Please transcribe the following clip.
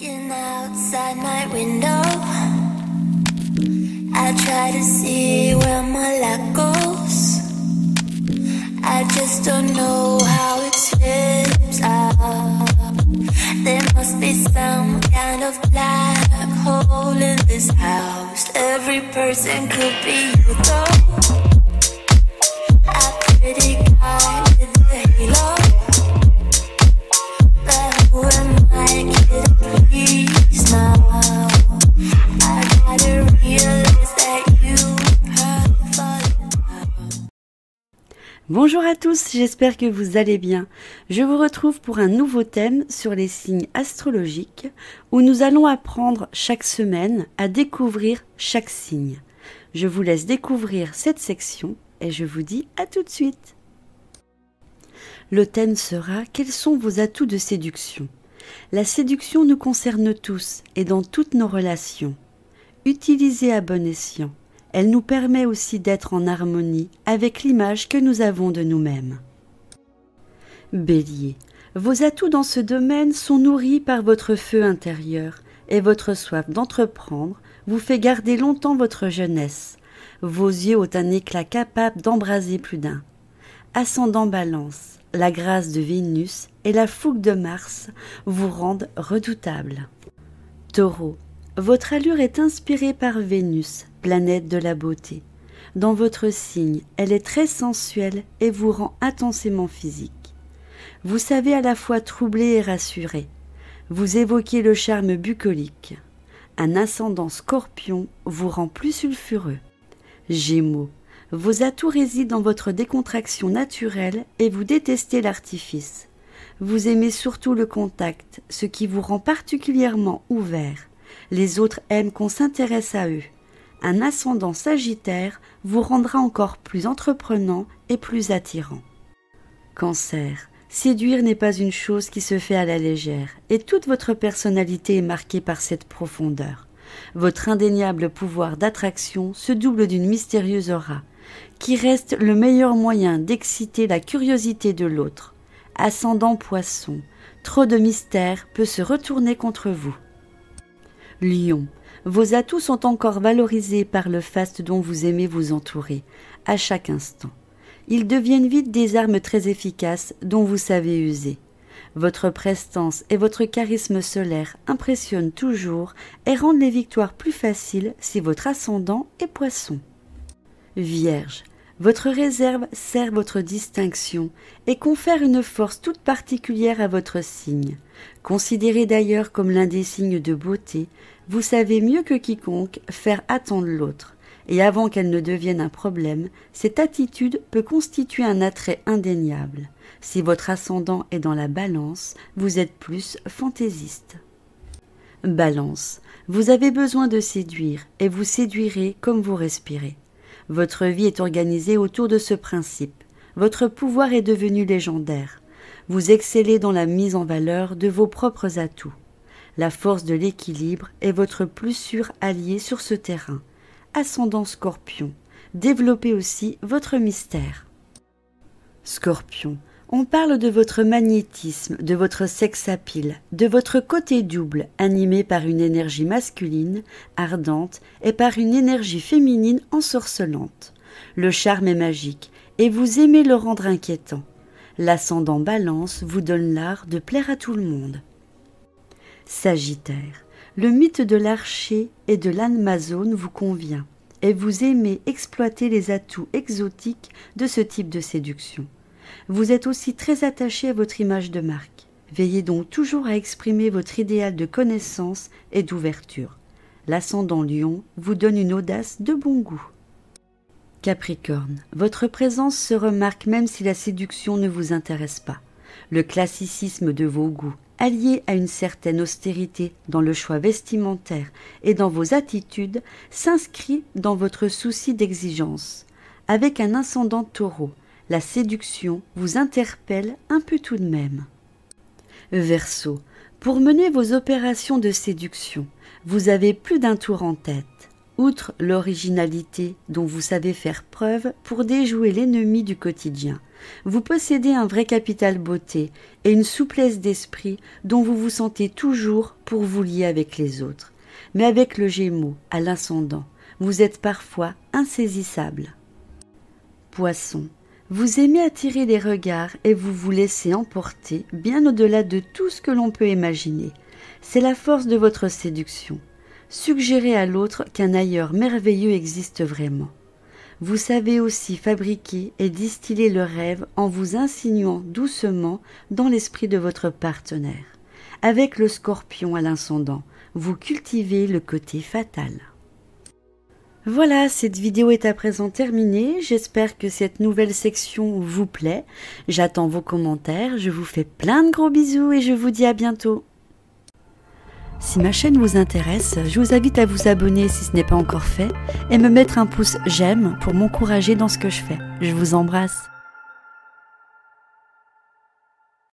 Looking outside my window, I try to see where my luck goes. I just don't know how it slips up. There must be some kind of black hole in this house. Every person could be you though. Bonjour à tous, j'espère que vous allez bien. Je vous retrouve pour un nouveau thème sur les signes astrologiques où nous allons apprendre chaque semaine à découvrir chaque signe. Je vous laisse découvrir cette section et je vous dis à tout de suite. Le thème sera Quels sont vos atouts de séduction La séduction nous concerne tous et dans toutes nos relations. Utilisez à bon escient elle nous permet aussi d'être en harmonie avec l'image que nous avons de nous-mêmes. Bélier, vos atouts dans ce domaine sont nourris par votre feu intérieur et votre soif d'entreprendre vous fait garder longtemps votre jeunesse. Vos yeux ont un éclat capable d'embraser plus d'un. Ascendant balance, la grâce de Vénus et la fougue de Mars vous rendent redoutable. Taureau, votre allure est inspirée par Vénus, planète de la beauté. Dans votre signe, elle est très sensuelle et vous rend intensément physique. Vous savez à la fois troubler et rassurer. Vous évoquez le charme bucolique. Un ascendant scorpion vous rend plus sulfureux. Gémeaux, vos atouts résident dans votre décontraction naturelle et vous détestez l'artifice. Vous aimez surtout le contact, ce qui vous rend particulièrement ouvert. Les autres aiment qu'on s'intéresse à eux un ascendant sagittaire vous rendra encore plus entreprenant et plus attirant. Cancer. Séduire n'est pas une chose qui se fait à la légère, et toute votre personnalité est marquée par cette profondeur. Votre indéniable pouvoir d'attraction se double d'une mystérieuse aura, qui reste le meilleur moyen d'exciter la curiosité de l'autre. Ascendant poisson, trop de mystère peut se retourner contre vous. Lion, vos atouts sont encore valorisés par le faste dont vous aimez vous entourer, à chaque instant. Ils deviennent vite des armes très efficaces dont vous savez user. Votre prestance et votre charisme solaire impressionnent toujours et rendent les victoires plus faciles si votre ascendant est poisson. Vierge, votre réserve sert votre distinction et confère une force toute particulière à votre signe. Considéré d'ailleurs comme l'un des signes de beauté, vous savez mieux que quiconque faire attendre l'autre, et avant qu'elle ne devienne un problème, cette attitude peut constituer un attrait indéniable. Si votre ascendant est dans la balance, vous êtes plus fantaisiste. Balance. Vous avez besoin de séduire, et vous séduirez comme vous respirez. Votre vie est organisée autour de ce principe. Votre pouvoir est devenu légendaire. Vous excellez dans la mise en valeur de vos propres atouts. La force de l'équilibre est votre plus sûr allié sur ce terrain. Ascendant scorpion, développez aussi votre mystère. Scorpion, on parle de votre magnétisme, de votre sexapile, de votre côté double, animé par une énergie masculine, ardente, et par une énergie féminine ensorcelante. Le charme est magique, et vous aimez le rendre inquiétant. L'ascendant balance vous donne l'art de plaire à tout le monde. Sagittaire, le mythe de l'archer et de l'Amazone vous convient, et vous aimez exploiter les atouts exotiques de ce type de séduction. Vous êtes aussi très attaché à votre image de marque. Veillez donc toujours à exprimer votre idéal de connaissance et d'ouverture. L'ascendant lion vous donne une audace de bon goût. Capricorne, votre présence se remarque même si la séduction ne vous intéresse pas. Le classicisme de vos goûts, allié à une certaine austérité dans le choix vestimentaire et dans vos attitudes, s'inscrit dans votre souci d'exigence. Avec un ascendant taureau, la séduction vous interpelle un peu tout de même. Verseau, pour mener vos opérations de séduction, vous avez plus d'un tour en tête. Outre l'originalité dont vous savez faire preuve pour déjouer l'ennemi du quotidien, vous possédez un vrai capital beauté et une souplesse d'esprit dont vous vous sentez toujours pour vous lier avec les autres. Mais avec le Gémeaux, à l'incendant, vous êtes parfois insaisissable. Poisson, vous aimez attirer des regards et vous vous laissez emporter bien au-delà de tout ce que l'on peut imaginer. C'est la force de votre séduction. Suggérez à l'autre qu'un ailleurs merveilleux existe vraiment. Vous savez aussi fabriquer et distiller le rêve en vous insinuant doucement dans l'esprit de votre partenaire. Avec le scorpion à l'incendant, vous cultivez le côté fatal. Voilà, cette vidéo est à présent terminée. J'espère que cette nouvelle section vous plaît. J'attends vos commentaires, je vous fais plein de gros bisous et je vous dis à bientôt. Si ma chaîne vous intéresse, je vous invite à vous abonner si ce n'est pas encore fait et me mettre un pouce j'aime pour m'encourager dans ce que je fais. Je vous embrasse.